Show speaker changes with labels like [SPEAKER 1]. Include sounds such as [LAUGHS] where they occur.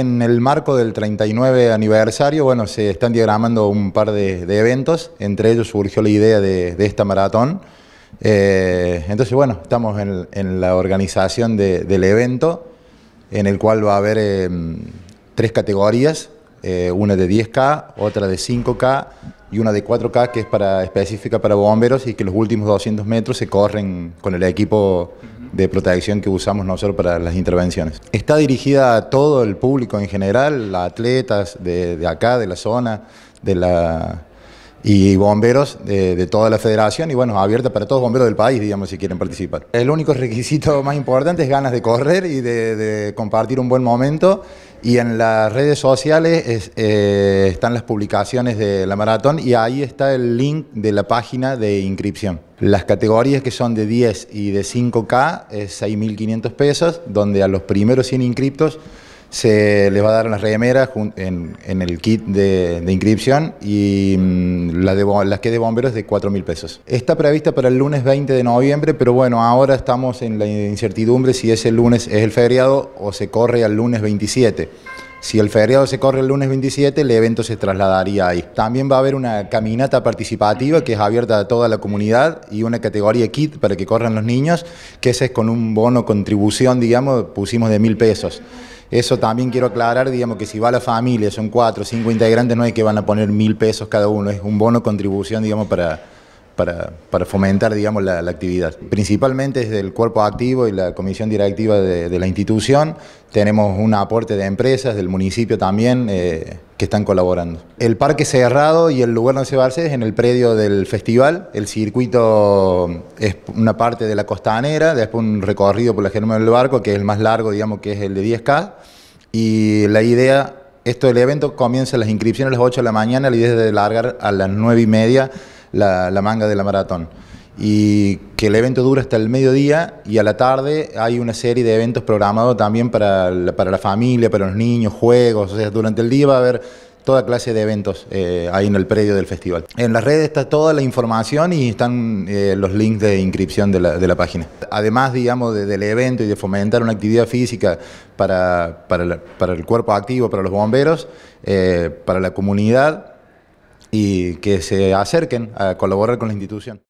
[SPEAKER 1] En el marco del 39 aniversario, bueno, se están diagramando un par de, eventos, entre ellos surgió la idea de, esta maratón. Eh, entonces, bueno, estamos en, la organización del evento, en el cual va a haber em, tres categorías, eh, una de 10K, otra de 5K y una de 4K que es para, específica para bomberos y que los últimos 200 metros se corren con el equipo de protección que usamos nosotros para las intervenciones. Está dirigida a todo el público en general, a atletas de, acá, de la zona, de la y bomberos de, toda la federación y bueno, abierta para todos los bomberos del país, digamos, si quieren participar. El único requisito [LAUGHS] más importante es ganas de correr y de, compartir un buen momento y en las redes sociales eh, están las publicaciones de la maratón y ahí está el link de la página de inscripción. Las categorías que son de 10 y de 5K es 6.500 pesos, donde a los primeros 100 inscriptos se les va a dar las remeras en, el kit de, inscripción y mm, las que de bomberos de 4.000 pesos. Está prevista para el lunes 20 de noviembre, pero bueno, ahora estamos en la incertidumbre si ese lunes es el feriado o se corre al lunes 27. Si el feriado se corre el lunes 27, el evento se trasladaría ahí. También va a haber una caminata participativa que es abierta a toda la comunidad y una categoría kit para que corran los niños, que ese es con un bono contribución, digamos, pusimos de mil pesos. Eso también quiero aclarar, digamos que si va la familia, son cuatro o cinco integrantes, no es que van a poner mil pesos cada uno, es un bono contribución, digamos, para, para, fomentar digamos, la, actividad. Principalmente desde el cuerpo activo y la comisión directiva de, la institución tenemos un aporte de empresas del municipio también eh, que están colaborando. El parque cerrado y el lugar donde se va a hacer es en el predio del festival. El circuito es una parte de la costanera, después un recorrido por la Germán del Barco, que es el más largo, digamos, que es el de 10K. Y la idea, esto del evento comienza las inscripciones a las 8 de la mañana, la idea es de largar a las 9 y media la, manga de la maratón y que el evento dura hasta el mediodía y a la tarde hay una serie de eventos programados también para la, para la familia, para los niños, juegos, o sea, durante el día va a haber toda clase de eventos eh, ahí en el predio del festival. En las redes está toda la información y están eh, los links de inscripción de la, de la página. Además, digamos, del evento y de fomentar una actividad física para, para, para el cuerpo activo, para los bomberos, eh, para la comunidad, y que se acerquen a colaborar con la institución.